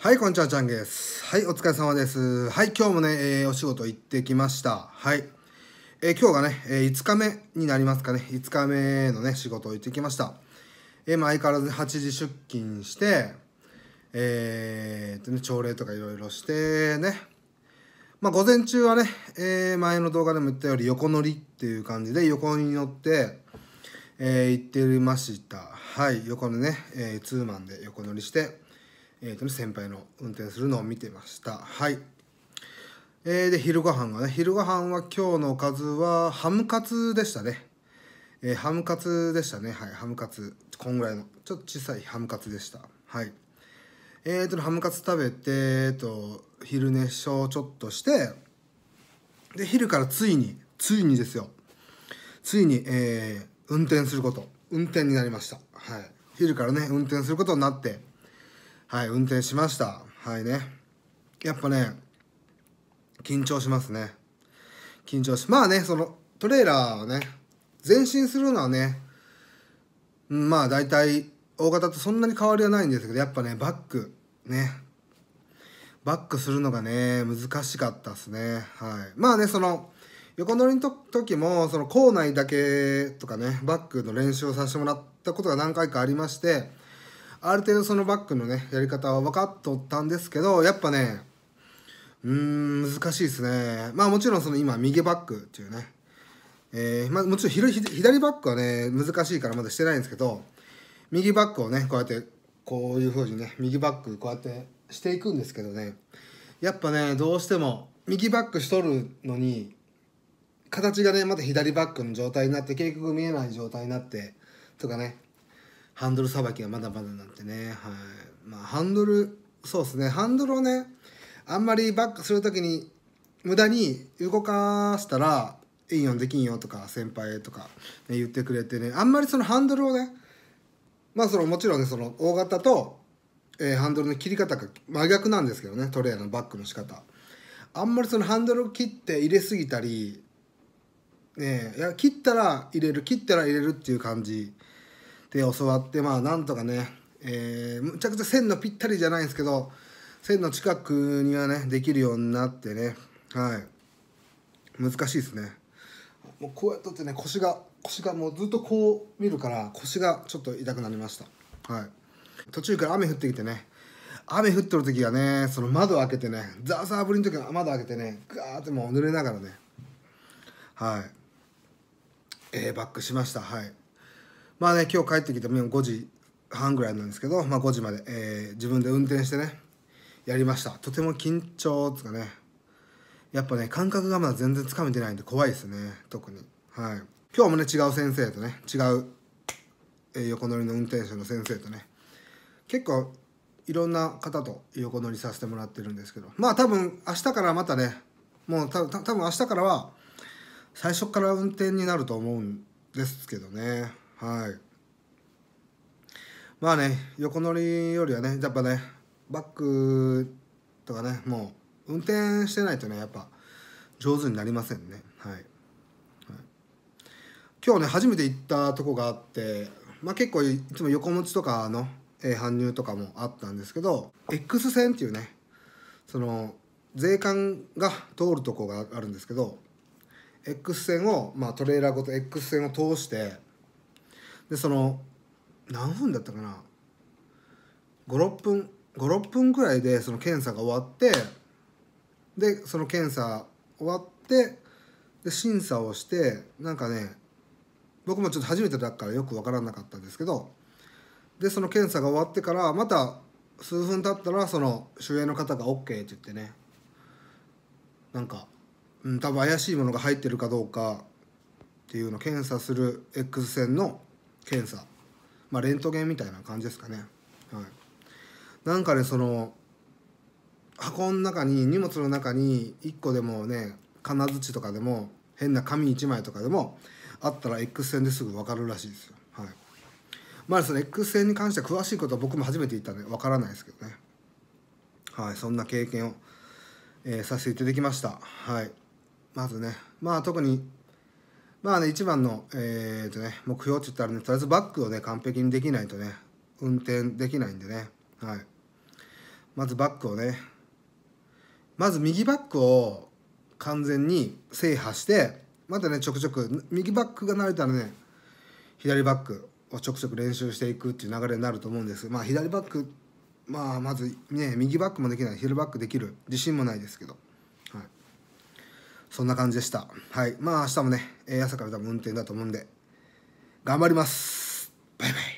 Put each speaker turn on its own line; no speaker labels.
はい、こんにちは、ちゃんです。はい、お疲れ様です。はい、今日もね、えー、お仕事行ってきました。はい。えー、今日がね、えー、5日目になりますかね。5日目のね、仕事を行ってきました。えまあ、相変わらず8時出勤して、えー、ね、朝礼とかいろいろしてね。まあ、午前中はね、え前の動画でも言ったように横乗りっていう感じで横に乗って、え行ってました。はい、横のね、えツーマンで横乗りして、えーとね、先輩の運転するのを見てましたはいえー、で昼ご飯はね昼ご飯は今日のおかずはハムカツでしたね、えー、ハムカツでしたねはいハムカツこんぐらいのちょっと小さいハムカツでしたはいえーと、ハムカツ食べて、えーと、昼寝しちょっとしてで昼からついについにですよついに、えー、運転すること運転になりましたはい昼からね運転することになってはい運転しましたはいねやっぱね緊張しますね緊張しまあねそのトレーラーをね前進するのはねまあ大体大型とそんなに変わりはないんですけどやっぱねバックねバックするのがね難しかったっすねはいまあねその横乗りの時もその校内だけとかねバックの練習をさせてもらったことが何回かありましてある程度そのバックのね、やり方は分かっとったんですけど、やっぱね、うーん、難しいですね。まあもちろんその今、右バックっていうね、えー、まあもちろん左左バックはね、難しいからまだしてないんですけど、右バックをね、こうやって、こういう風にね、右バックこうやってしていくんですけどね、やっぱね、どうしても、右バックしとるのに、形がね、また左バックの状態になって、結局見えない状態になって、とかね、ハンドルさばきがまだまだなんてね、はい。まあ、ハンドル、そうですね、ハンドルをね、あんまりバックする時に、無駄に動かしたら、いいよ、できんよとか、先輩とか、ね、言ってくれてね、あんまりそのハンドルをね、まあ、その、もちろんね、その、大型と、えー、ハンドルの切り方が真逆なんですけどね、トレーラーのバックの仕方。あんまりそのハンドルを切って入れすぎたり、ね、いや切ったら入れる切ったら入れるっていう感じで教わってまあなんとかね、えー、むちゃくちゃ線のぴったりじゃないんですけど線の近くにはねできるようになってねはい難しいですねもうこうやっとってね腰が腰がもうずっとこう見るから腰がちょっと痛くなりましたはい途中から雨降ってきてね雨降ってる時はねその窓開けてねザーザー降りの時は窓開けてねガーってもう濡れながらねはいえー、バックしましたはいまあね今日帰ってきても5時半ぐらいなんですけど、まあ、5時まで、えー、自分で運転してねやりましたとても緊張つかねやっぱね感覚がまだ全然つかめてないんで怖いですね特にはい今日もね違う先生とね違う、えー、横乗りの運転手の先生とね結構いろんな方と横乗りさせてもらってるんですけどまあ多分明日からまたねもうた多分明日からは最初から運転になると思うんですけどねはいまあね横乗りよりはねやっぱねバックとかねもう運転してないとねやっぱ上手になりませんねはい、はい、今日ね初めて行ったとこがあってまあ結構いつも横持ちとかの、えー、搬入とかもあったんですけど X 線っていうねその税関が通るとこがあるんですけど X 線をまあトレーラーごと X 線を通してでその何分だったかな56分56分ぐらいでその検査が終わってでその検査終わってで審査をしてなんかね僕もちょっと初めてだからよく分からなかったんですけどでその検査が終わってからまた数分経ったらその主演の方が OK って言ってねなんか、うん、多分怪しいものが入ってるかどうかっていうの検査する X 線の検査、まあ、レントゲンみたいな感じですかね、はい、なんかねその箱の中に荷物の中に1個でもね金槌とかでも変な紙1枚とかでもあったら X 線ですぐ分かるらしいですよはいまあその X 線に関して詳しいことは僕も初めて言ったんで分からないですけどねはいそんな経験を、えー、させていただきましたはいまずねまあ特にまあね、一番の、えーとね、目標って言ったらね、とりあえずバックをね、完璧にできないとね、運転できないんでね、はい。まずバックをね、まず右バックを完全に制覇して、またね、ちょくちょく、右バックが慣れたらね、左バックをちょくちょく練習していくっていう流れになると思うんですまあ左バック、まあまずね、右バックもできない、左バックできる、自信もないですけど。そんな感じでした。はい。まあ明日もね、朝から多分運転だと思うんで、頑張ります。バイバイ。